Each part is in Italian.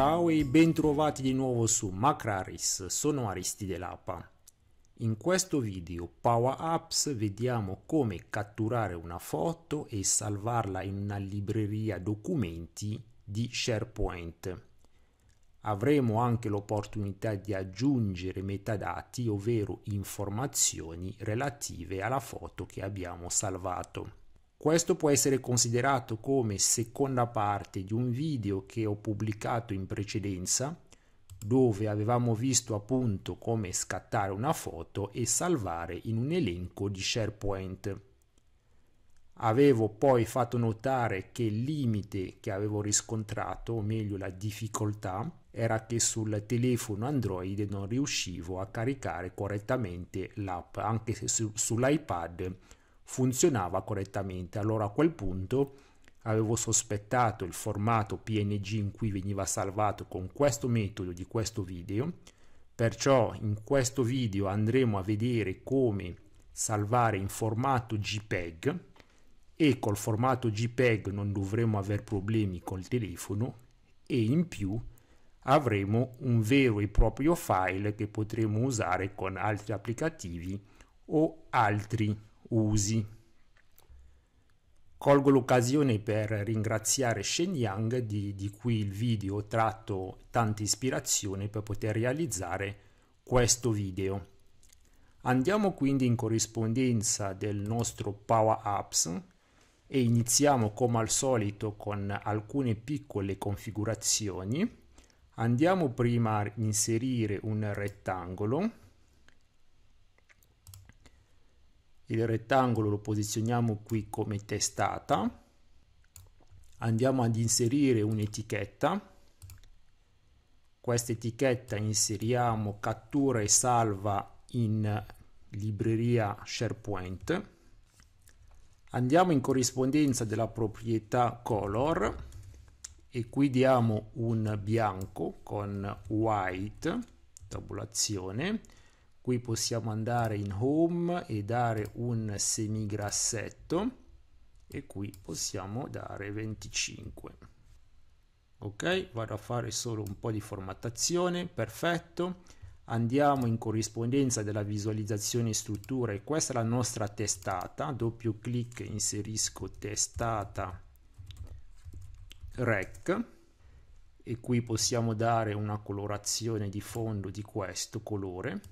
Ciao e bentrovati di nuovo su Macraris, sono Aristide Lapa. In questo video Power Apps vediamo come catturare una foto e salvarla in una libreria documenti di SharePoint. Avremo anche l'opportunità di aggiungere metadati, ovvero informazioni relative alla foto che abbiamo salvato. Questo può essere considerato come seconda parte di un video che ho pubblicato in precedenza dove avevamo visto appunto come scattare una foto e salvare in un elenco di SharePoint. Avevo poi fatto notare che il limite che avevo riscontrato, o meglio la difficoltà, era che sul telefono Android non riuscivo a caricare correttamente l'app, anche se su, sull'iPad funzionava correttamente. Allora a quel punto avevo sospettato il formato PNG in cui veniva salvato con questo metodo di questo video, perciò in questo video andremo a vedere come salvare in formato JPEG e col formato JPEG non dovremo avere problemi col telefono e in più avremo un vero e proprio file che potremo usare con altri applicativi o altri usi. Colgo l'occasione per ringraziare Shen Yang di, di cui il video ho tratto tanta ispirazione per poter realizzare questo video. Andiamo quindi in corrispondenza del nostro Power Apps e iniziamo come al solito con alcune piccole configurazioni. Andiamo prima a inserire un rettangolo il rettangolo lo posizioniamo qui come testata andiamo ad inserire un'etichetta questa etichetta inseriamo cattura e salva in libreria SharePoint andiamo in corrispondenza della proprietà color e qui diamo un bianco con white tabulazione qui possiamo andare in home e dare un semigrassetto e qui possiamo dare 25 ok vado a fare solo un po di formattazione perfetto andiamo in corrispondenza della visualizzazione struttura e questa è la nostra testata doppio clic inserisco testata rec e qui possiamo dare una colorazione di fondo di questo colore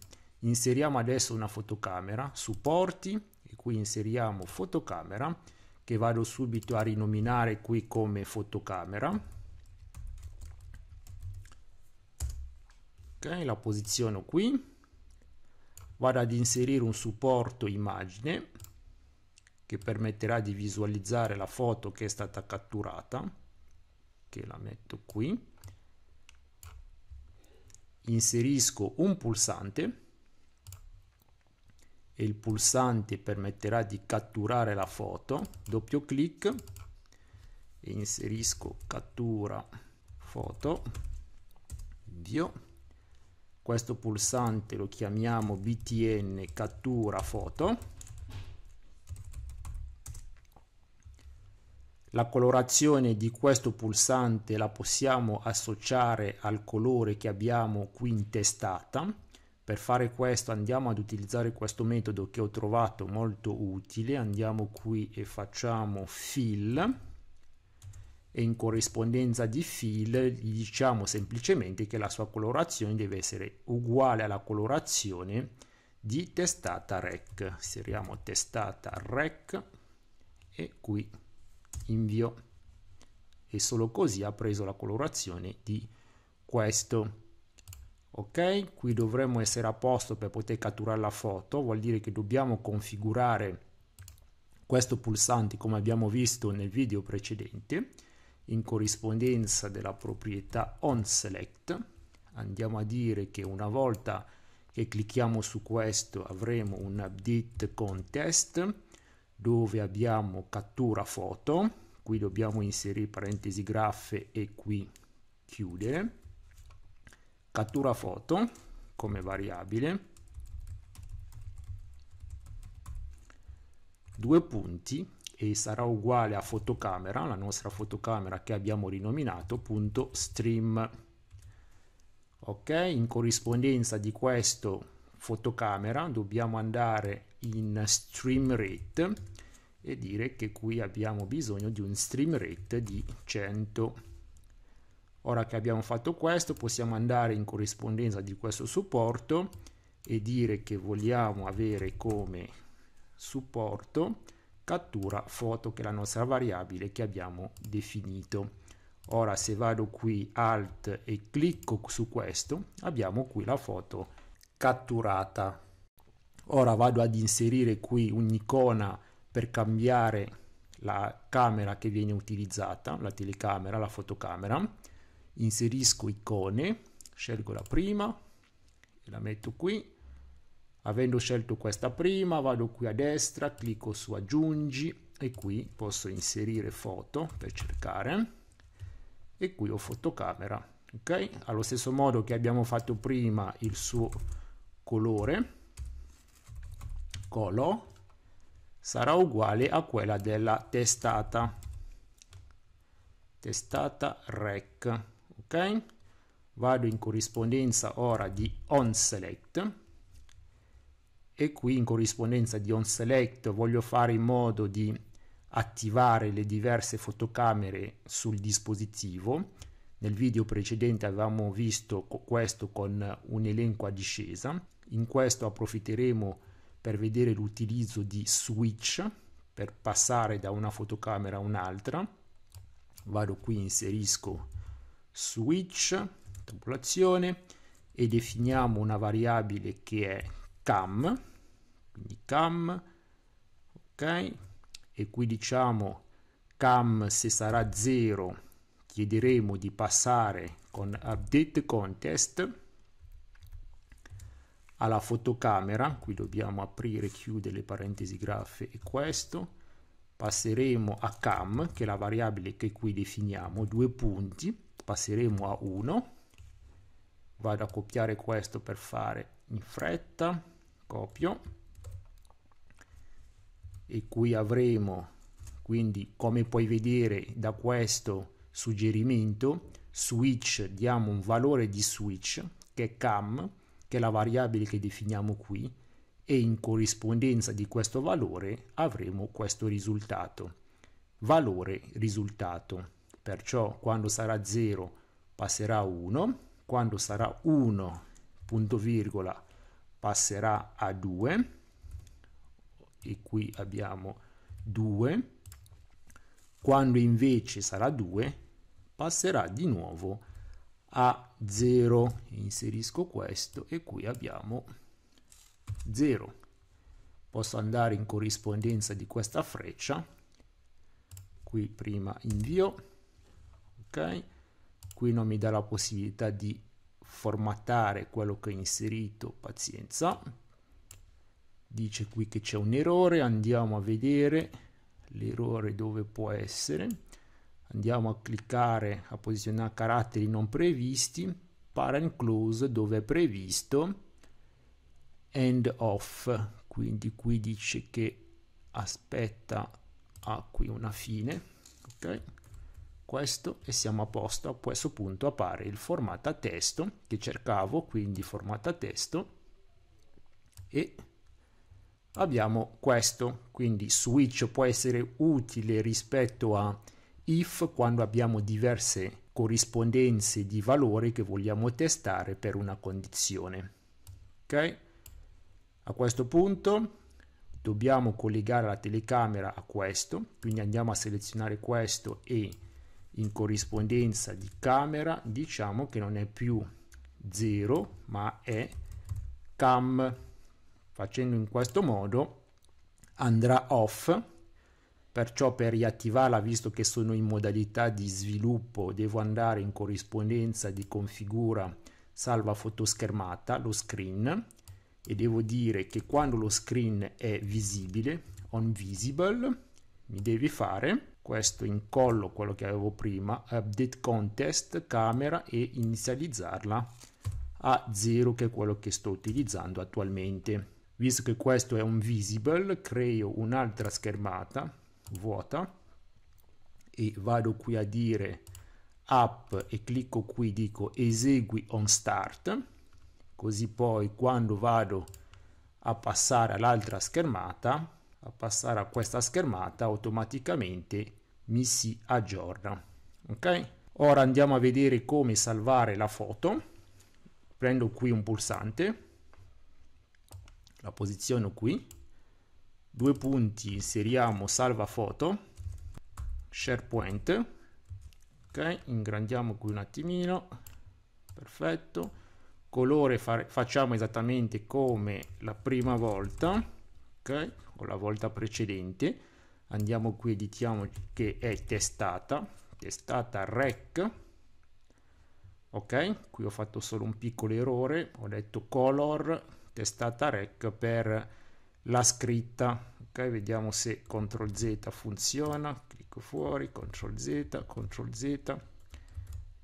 inseriamo adesso una fotocamera supporti e qui inseriamo fotocamera che vado subito a rinominare qui come fotocamera ok la posiziono qui vado ad inserire un supporto immagine che permetterà di visualizzare la foto che è stata catturata che la metto qui inserisco un pulsante e il pulsante permetterà di catturare la foto doppio clic e inserisco cattura foto invio questo pulsante lo chiamiamo btn cattura foto La colorazione di questo pulsante la possiamo associare al colore che abbiamo qui in testata per fare questo andiamo ad utilizzare questo metodo che ho trovato molto utile, andiamo qui e facciamo fill e in corrispondenza di fill gli diciamo semplicemente che la sua colorazione deve essere uguale alla colorazione di testata rec. Inseriamo testata rec e qui invio e solo così ha preso la colorazione di questo ok qui dovremmo essere a posto per poter catturare la foto vuol dire che dobbiamo configurare questo pulsante come abbiamo visto nel video precedente in corrispondenza della proprietà onSelect andiamo a dire che una volta che clicchiamo su questo avremo un update contest dove abbiamo cattura foto qui dobbiamo inserire parentesi graffe e qui chiudere cattura foto come variabile, due punti e sarà uguale a fotocamera, la nostra fotocamera che abbiamo rinominato, punto stream. Ok, in corrispondenza di questo fotocamera dobbiamo andare in stream rate e dire che qui abbiamo bisogno di un stream rate di 100 Ora che abbiamo fatto questo possiamo andare in corrispondenza di questo supporto e dire che vogliamo avere come supporto cattura foto che è la nostra variabile che abbiamo definito. Ora se vado qui alt e clicco su questo abbiamo qui la foto catturata. Ora vado ad inserire qui un'icona per cambiare la camera che viene utilizzata, la telecamera, la fotocamera inserisco icone, scelgo la prima la metto qui. Avendo scelto questa prima, vado qui a destra, clicco su aggiungi e qui posso inserire foto per cercare e qui ho fotocamera. ok? Allo stesso modo che abbiamo fatto prima il suo colore, color, sarà uguale a quella della testata, testata rec ok vado in corrispondenza ora di onSelect e qui in corrispondenza di onSelect voglio fare in modo di attivare le diverse fotocamere sul dispositivo nel video precedente avevamo visto questo con un elenco a discesa in questo approfitteremo per vedere l'utilizzo di switch per passare da una fotocamera a un'altra vado qui inserisco switch, tabulazione, e definiamo una variabile che è cam, quindi cam, ok? E qui diciamo cam se sarà 0 chiederemo di passare con update contest alla fotocamera, qui dobbiamo aprire chiudere le parentesi graffe e questo, passeremo a cam che è la variabile che qui definiamo, due punti, passeremo a 1 vado a copiare questo per fare in fretta copio e qui avremo quindi come puoi vedere da questo suggerimento switch diamo un valore di switch che è cam che è la variabile che definiamo qui e in corrispondenza di questo valore avremo questo risultato valore risultato Perciò quando sarà 0 passerà a 1, quando sarà 1 punto virgola passerà a 2 e qui abbiamo 2 quando invece sarà 2 passerà di nuovo a 0 inserisco questo e qui abbiamo 0 posso andare in corrispondenza di questa freccia qui prima invio ok qui non mi dà la possibilità di formattare quello che ho inserito pazienza dice qui che c'è un errore andiamo a vedere l'errore dove può essere andiamo a cliccare a posizionare caratteri non previsti parent close dove è previsto end off quindi qui dice che aspetta ha qui una fine ok questo e siamo a posto. A questo punto appare il formato a testo che cercavo, quindi formato a testo e abbiamo questo, quindi switch può essere utile rispetto a if quando abbiamo diverse corrispondenze di valori che vogliamo testare per una condizione. Ok? A questo punto dobbiamo collegare la telecamera a questo, quindi andiamo a selezionare questo e in corrispondenza di camera diciamo che non è più 0 ma è cam facendo in questo modo andrà off perciò per riattivarla visto che sono in modalità di sviluppo devo andare in corrispondenza di configura salva fotoschermata lo screen e devo dire che quando lo screen è visibile on visible mi devi fare questo incollo quello che avevo prima update contest camera e inizializzarla a 0 che è quello che sto utilizzando attualmente visto che questo è un visible creo un'altra schermata vuota e vado qui a dire app e clicco qui dico esegui on start così poi quando vado a passare all'altra schermata a passare a questa schermata automaticamente mi si aggiorna ok ora andiamo a vedere come salvare la foto prendo qui un pulsante la posiziono qui due punti inseriamo salva foto sharepoint ok ingrandiamo qui un attimino perfetto colore facciamo esattamente come la prima volta ok o la volta precedente andiamo qui editiamo che è testata testata rec ok qui ho fatto solo un piccolo errore ho detto color testata rec per la scritta ok vediamo se ctrl z funziona clicco fuori ctrl z ctrl z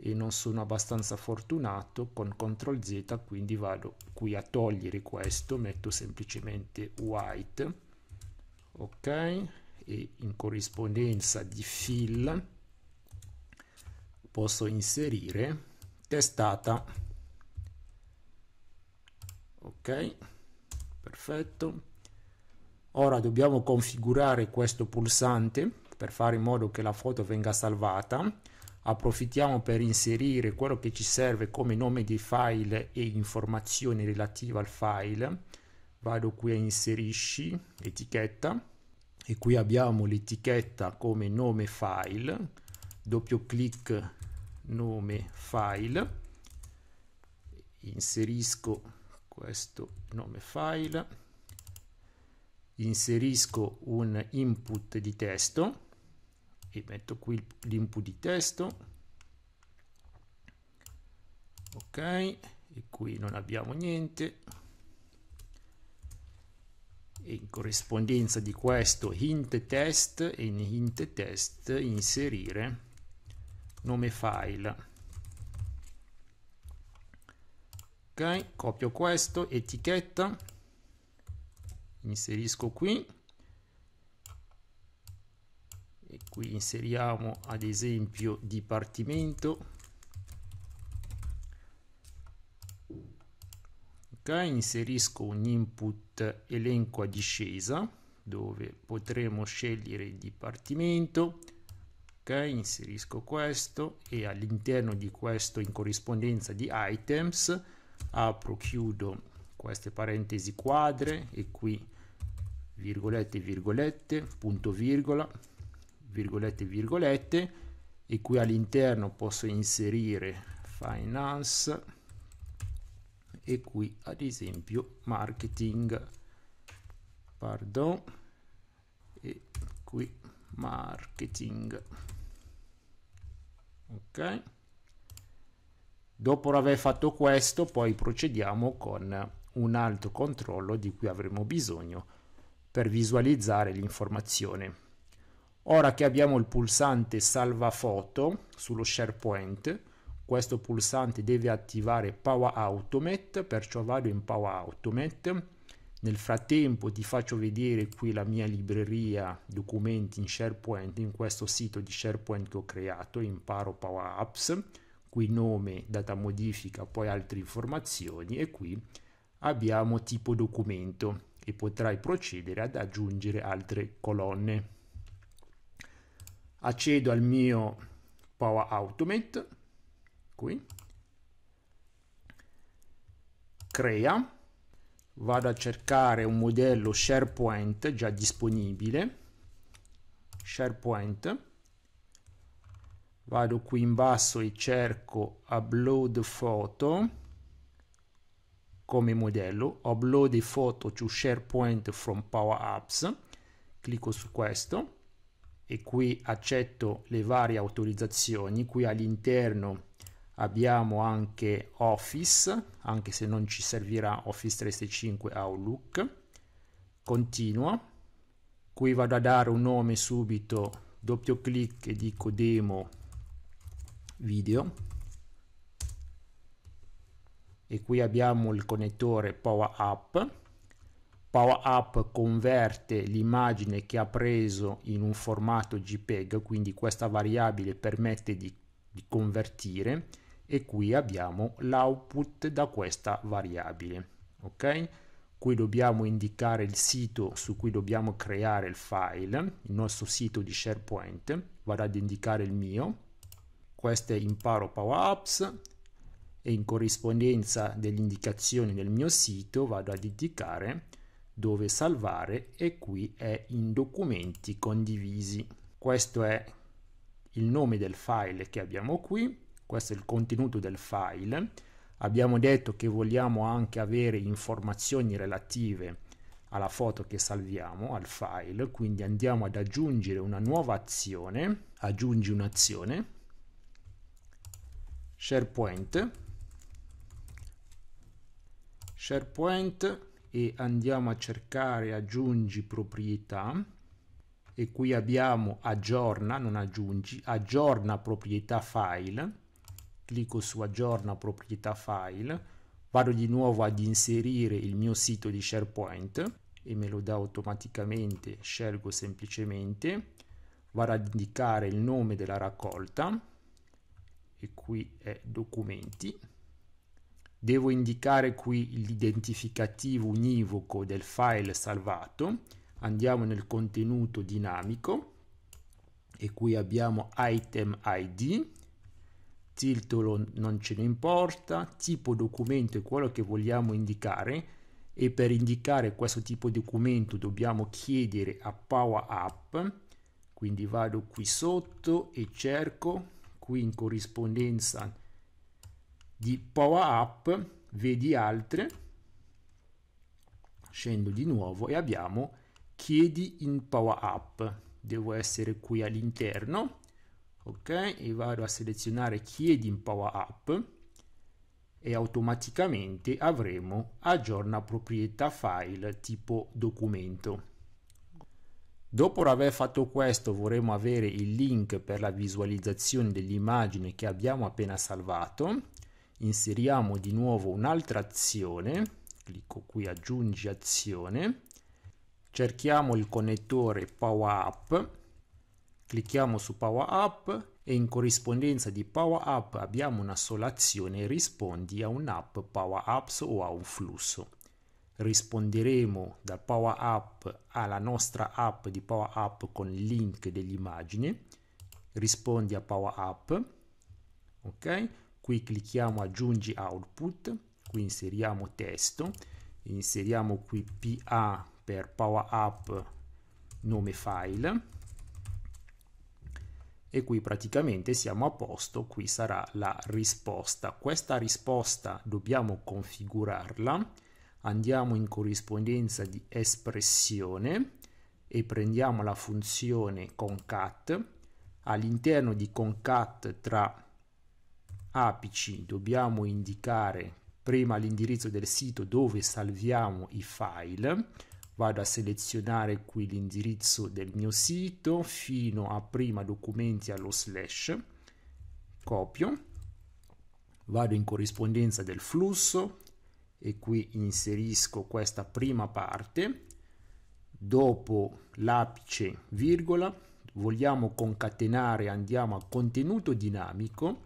e non sono abbastanza fortunato con ctrl z quindi vado qui a togliere questo metto semplicemente white ok e in corrispondenza di fill posso inserire testata ok perfetto ora dobbiamo configurare questo pulsante per fare in modo che la foto venga salvata approfittiamo per inserire quello che ci serve come nome di file e informazioni relative al file vado qui a inserisci etichetta e qui abbiamo l'etichetta come nome file doppio clic nome file inserisco questo nome file inserisco un input di testo e metto qui l'input di testo ok e qui non abbiamo niente in corrispondenza di questo hint test e in hint test inserire nome file ok copio questo etichetta inserisco qui e qui inseriamo ad esempio dipartimento ricerca inserisco un input elenco a discesa dove potremo scegliere il dipartimento ok inserisco questo e all'interno di questo in corrispondenza di items apro chiudo queste parentesi quadre e qui virgolette virgolette punto virgola virgolette virgolette e qui all'interno posso inserire finance e qui ad esempio marketing pardon e qui marketing ok dopo aver fatto questo poi procediamo con un altro controllo di cui avremo bisogno per visualizzare l'informazione ora che abbiamo il pulsante salva foto sullo SharePoint questo pulsante deve attivare Power Automate, perciò vado in Power Automate. Nel frattempo ti faccio vedere qui la mia libreria documenti in SharePoint, in questo sito di SharePoint che ho creato, imparo Power Apps, qui nome, data modifica, poi altre informazioni e qui abbiamo tipo documento e potrai procedere ad aggiungere altre colonne. Accedo al mio Power Automate qui, crea, vado a cercare un modello SharePoint già disponibile, SharePoint, vado qui in basso e cerco upload photo come modello, upload photo to SharePoint from Power Apps, clicco su questo e qui accetto le varie autorizzazioni, qui all'interno abbiamo anche Office, anche se non ci servirà Office 365 Outlook, continua, qui vado a dare un nome subito, doppio clic e dico demo video e qui abbiamo il connettore Power Up, Power Up converte l'immagine che ha preso in un formato JPEG, quindi questa variabile permette di, di convertire e qui abbiamo l'output da questa variabile. Ok? Qui dobbiamo indicare il sito su cui dobbiamo creare il file, il nostro sito di SharePoint, vado ad indicare il mio. Questo è Imparo Power Apps e in corrispondenza delle indicazioni del mio sito vado ad indicare dove salvare e qui è in documenti condivisi. Questo è il nome del file che abbiamo qui questo è il contenuto del file, abbiamo detto che vogliamo anche avere informazioni relative alla foto che salviamo, al file, quindi andiamo ad aggiungere una nuova azione, aggiungi un'azione, SharePoint, SharePoint e andiamo a cercare aggiungi proprietà e qui abbiamo aggiorna, non aggiungi, aggiorna proprietà file clicco su aggiorna proprietà file, vado di nuovo ad inserire il mio sito di SharePoint e me lo dà automaticamente, scelgo semplicemente, vado ad indicare il nome della raccolta e qui è documenti. Devo indicare qui l'identificativo univoco del file salvato, andiamo nel contenuto dinamico e qui abbiamo item ID, titolo non ce ne importa, tipo documento è quello che vogliamo indicare e per indicare questo tipo di documento dobbiamo chiedere a Power Up, quindi vado qui sotto e cerco qui in corrispondenza di Power Up, vedi altre, scendo di nuovo e abbiamo chiedi in Power Up, devo essere qui all'interno ok e vado a selezionare chiedi in power up e automaticamente avremo aggiorna proprietà file tipo documento dopo aver fatto questo vorremmo avere il link per la visualizzazione dell'immagine che abbiamo appena salvato inseriamo di nuovo un'altra azione clicco qui aggiungi azione cerchiamo il connettore power up Clicchiamo su Power Up e in corrispondenza di Power Up abbiamo una sola azione rispondi a un'app Power Apps o a un flusso. Risponderemo da Power Up alla nostra app di Power Up con il link dell'immagine. Rispondi a Power Up. Ok? Qui clicchiamo aggiungi output, qui inseriamo testo, inseriamo qui PA per Power Up nome file e qui praticamente siamo a posto, qui sarà la risposta. Questa risposta dobbiamo configurarla, andiamo in corrispondenza di espressione e prendiamo la funzione concat. All'interno di concat tra apici dobbiamo indicare prima l'indirizzo del sito dove salviamo i file, vado a selezionare qui l'indirizzo del mio sito fino a prima documenti allo slash copio vado in corrispondenza del flusso e qui inserisco questa prima parte dopo l'apice virgola vogliamo concatenare andiamo a contenuto dinamico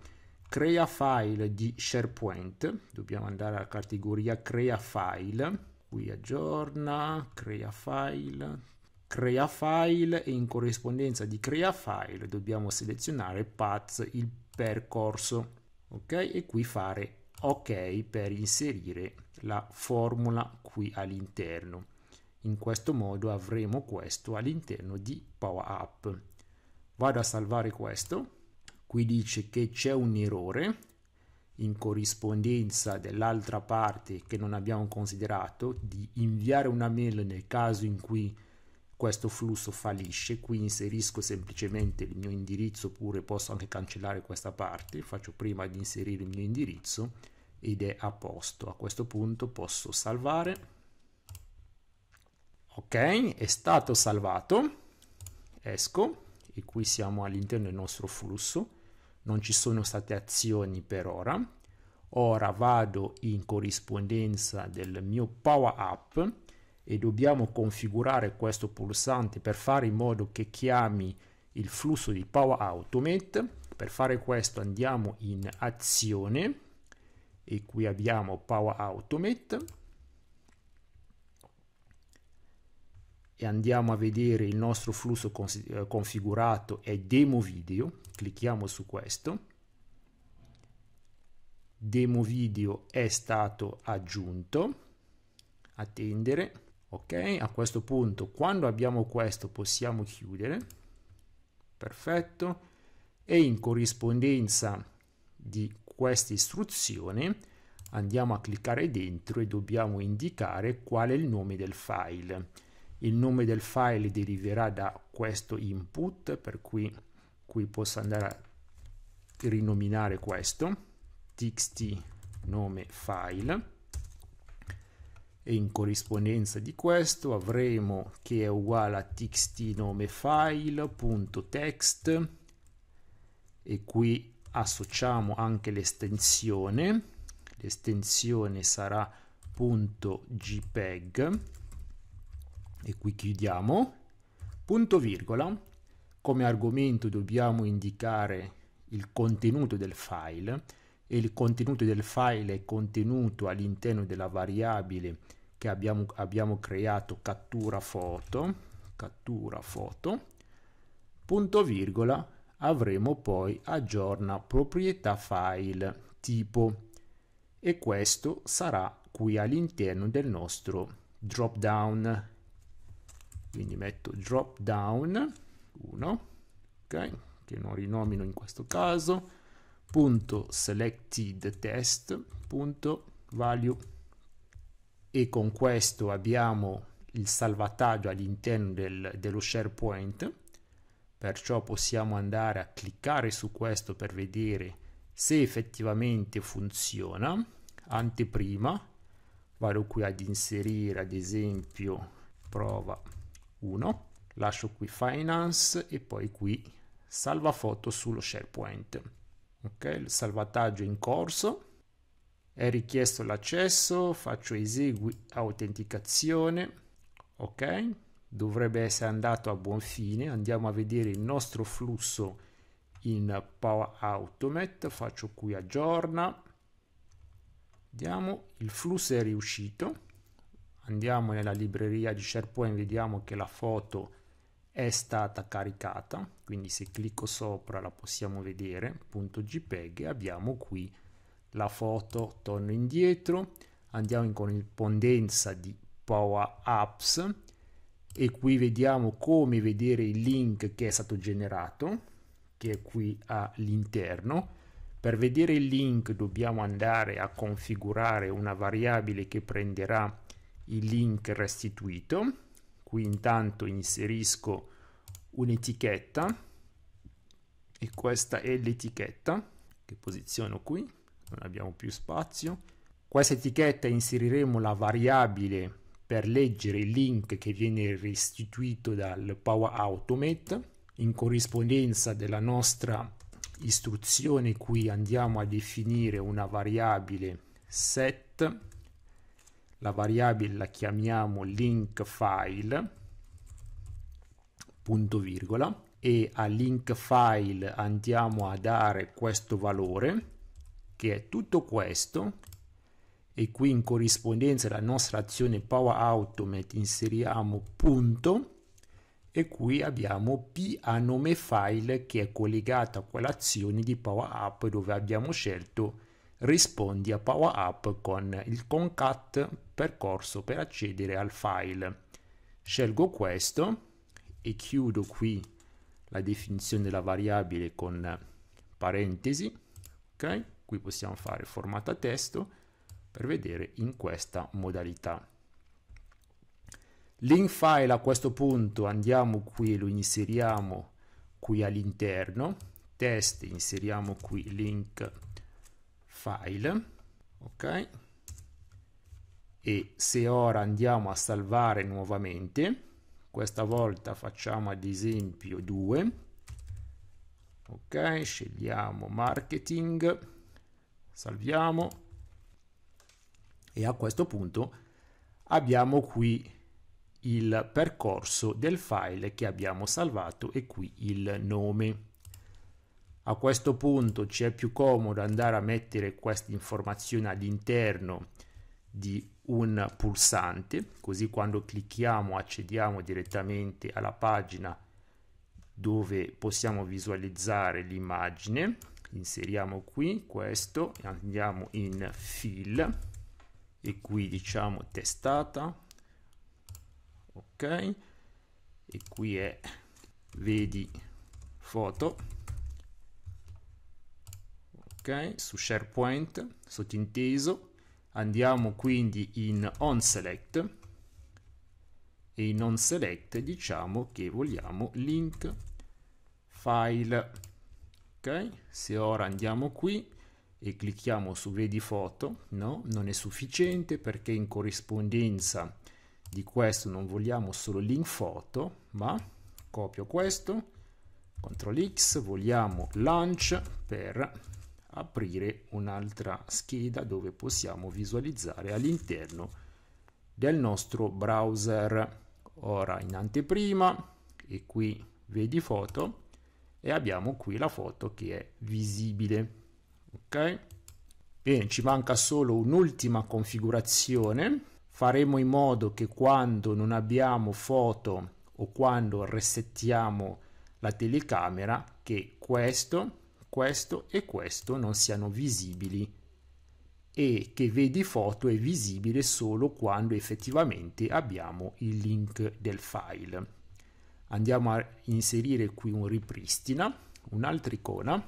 crea file di SharePoint dobbiamo andare alla categoria crea file qui aggiorna, crea file, crea file e in corrispondenza di crea file dobbiamo selezionare path il percorso, ok? E qui fare ok per inserire la formula qui all'interno. In questo modo avremo questo all'interno di Power Up. Vado a salvare questo. Qui dice che c'è un errore in corrispondenza dell'altra parte che non abbiamo considerato, di inviare una mail nel caso in cui questo flusso fallisce, qui inserisco semplicemente il mio indirizzo oppure posso anche cancellare questa parte, faccio prima di inserire il mio indirizzo ed è a posto. A questo punto posso salvare. Ok, è stato salvato. Esco e qui siamo all'interno del nostro flusso non ci sono state azioni per ora. Ora vado in corrispondenza del mio Power Up e dobbiamo configurare questo pulsante per fare in modo che chiami il flusso di Power Automate. Per fare questo andiamo in azione e qui abbiamo Power Automate e andiamo a vedere il nostro flusso eh, configurato è demo video, clicchiamo su questo, demo video è stato aggiunto, attendere, ok? A questo punto quando abbiamo questo possiamo chiudere, perfetto, e in corrispondenza di questa istruzione andiamo a cliccare dentro e dobbiamo indicare qual è il nome del file il nome del file deriverà da questo input, per cui qui posso andare a rinominare questo, txt nome file, e in corrispondenza di questo avremo che è uguale a txt nome file.text e qui associamo anche l'estensione, l'estensione sarà .jpeg e qui chiudiamo, punto virgola, come argomento dobbiamo indicare il contenuto del file e il contenuto del file è contenuto all'interno della variabile che abbiamo, abbiamo creato cattura foto, cattura foto, punto virgola, avremo poi aggiorna proprietà file tipo e questo sarà qui all'interno del nostro drop down quindi metto drop down 1 ok che non rinomino in questo caso punto selected test punto value e con questo abbiamo il salvataggio all'interno del, dello SharePoint perciò possiamo andare a cliccare su questo per vedere se effettivamente funziona anteprima vado qui ad inserire ad esempio prova 1, lascio qui finance e poi qui salva foto sullo SharePoint. Ok, il salvataggio è in corso, è richiesto l'accesso, faccio esegui autenticazione, ok, dovrebbe essere andato a buon fine, andiamo a vedere il nostro flusso in Power Automate, faccio qui aggiorna, vediamo, il flusso è riuscito, andiamo nella libreria di SharePoint vediamo che la foto è stata caricata quindi se clicco sopra la possiamo vedere punto jpeg abbiamo qui la foto torno indietro andiamo in corrispondenza di Power Apps e qui vediamo come vedere il link che è stato generato che è qui all'interno per vedere il link dobbiamo andare a configurare una variabile che prenderà il link restituito. Qui intanto inserisco un'etichetta e questa è l'etichetta che posiziono qui, non abbiamo più spazio. Questa etichetta inseriremo la variabile per leggere il link che viene restituito dal Power Automate in corrispondenza della nostra istruzione qui andiamo a definire una variabile set la variabile la chiamiamo link file punto virgola e a link file andiamo a dare questo valore che è tutto questo e qui in corrispondenza alla nostra azione power automate inseriamo punto e qui abbiamo p a nome file che è collegato a quell'azione di power up dove abbiamo scelto rispondi a power up con il concat percorso per accedere al file. Scelgo questo e chiudo qui la definizione della variabile con parentesi, ok? Qui possiamo fare formata testo per vedere in questa modalità. Link file a questo punto andiamo qui e lo inseriamo qui all'interno, test inseriamo qui link file, ok? e se ora andiamo a salvare nuovamente questa volta facciamo ad esempio 2 ok scegliamo marketing salviamo e a questo punto abbiamo qui il percorso del file che abbiamo salvato e qui il nome a questo punto ci è più comodo andare a mettere queste informazioni all'interno di un pulsante, così quando clicchiamo accediamo direttamente alla pagina dove possiamo visualizzare l'immagine. Inseriamo qui questo, e andiamo in fill e qui diciamo testata, ok, e qui è vedi foto, ok, su SharePoint, sottinteso, Andiamo quindi in onSelect e in onSelect diciamo che vogliamo link file. Ok, se ora andiamo qui e clicchiamo su vedi foto, no, non è sufficiente perché in corrispondenza di questo non vogliamo solo link foto, ma copio questo, CTRL X, vogliamo launch per aprire un'altra scheda dove possiamo visualizzare all'interno del nostro browser ora in anteprima e qui vedi foto e abbiamo qui la foto che è visibile ok bene ci manca solo un'ultima configurazione faremo in modo che quando non abbiamo foto o quando resettiamo la telecamera che questo questo e questo non siano visibili e che vedi foto è visibile solo quando effettivamente abbiamo il link del file. Andiamo a inserire qui un ripristina, un'altra icona.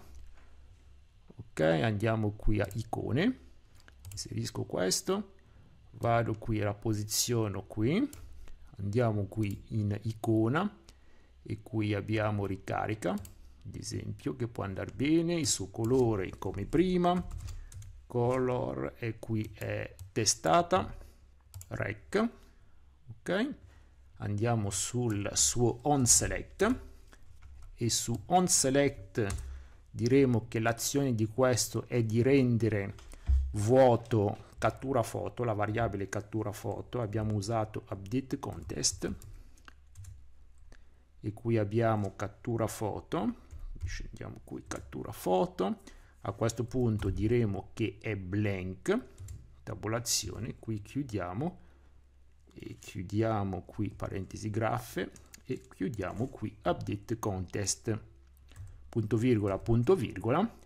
Ok, andiamo qui a icone, inserisco questo, vado qui e la posiziono qui, andiamo qui in icona e qui abbiamo ricarica ad esempio che può andare bene il suo colore come prima color e qui è testata rec ok andiamo sul suo on select e su on select diremo che l'azione di questo è di rendere vuoto cattura foto la variabile cattura foto abbiamo usato update contest e qui abbiamo cattura foto scendiamo qui cattura foto a questo punto diremo che è blank tabulazione qui chiudiamo e chiudiamo qui parentesi graffe e chiudiamo qui update contest punto virgola punto virgola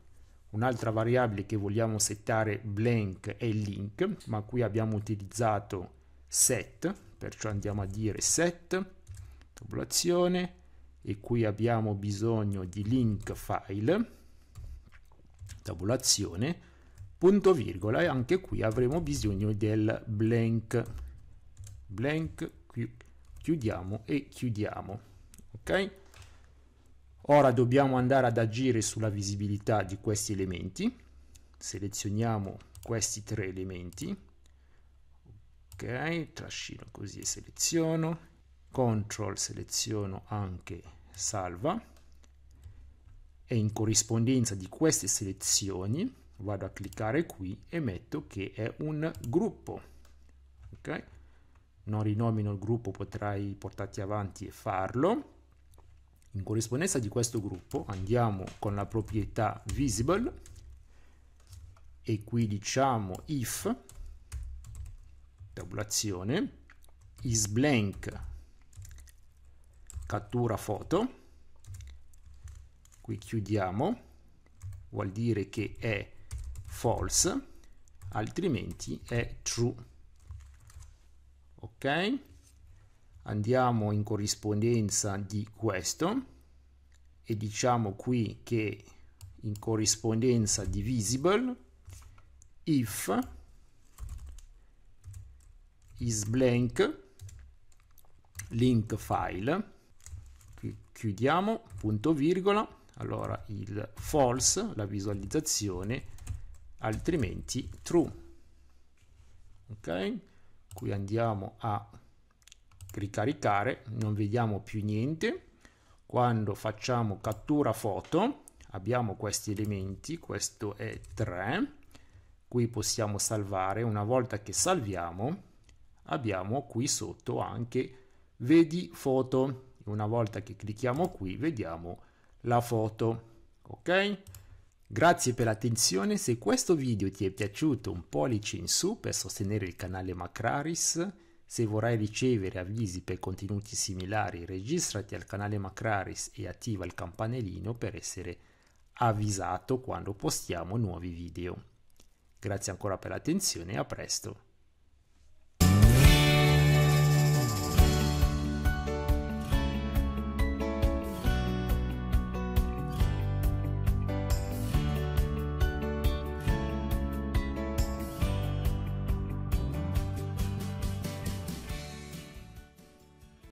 un'altra variabile che vogliamo settare blank è il link ma qui abbiamo utilizzato set perciò andiamo a dire set tabulazione e qui abbiamo bisogno di link file, tabulazione, punto virgola e anche qui avremo bisogno del blank, blank, chiudiamo e chiudiamo, ok? Ora dobbiamo andare ad agire sulla visibilità di questi elementi, selezioniamo questi tre elementi, ok, trascino così e seleziono, Ctrl seleziono anche salva e in corrispondenza di queste selezioni vado a cliccare qui e metto che è un gruppo ok non rinomino il gruppo potrai portarti avanti e farlo in corrispondenza di questo gruppo andiamo con la proprietà visible e qui diciamo if tabulazione is blank cattura foto qui chiudiamo vuol dire che è false altrimenti è true ok andiamo in corrispondenza di questo e diciamo qui che in corrispondenza di visible if is blank link file chiudiamo, punto virgola, allora il false, la visualizzazione, altrimenti true. Ok? Qui andiamo a ricaricare, non vediamo più niente. Quando facciamo cattura foto abbiamo questi elementi, questo è 3. Qui possiamo salvare, una volta che salviamo abbiamo qui sotto anche vedi foto una volta che clicchiamo qui vediamo la foto ok grazie per l'attenzione se questo video ti è piaciuto un pollice in su per sostenere il canale Macraris se vorrai ricevere avvisi per contenuti similari registrati al canale Macraris e attiva il campanellino per essere avvisato quando postiamo nuovi video grazie ancora per l'attenzione e a presto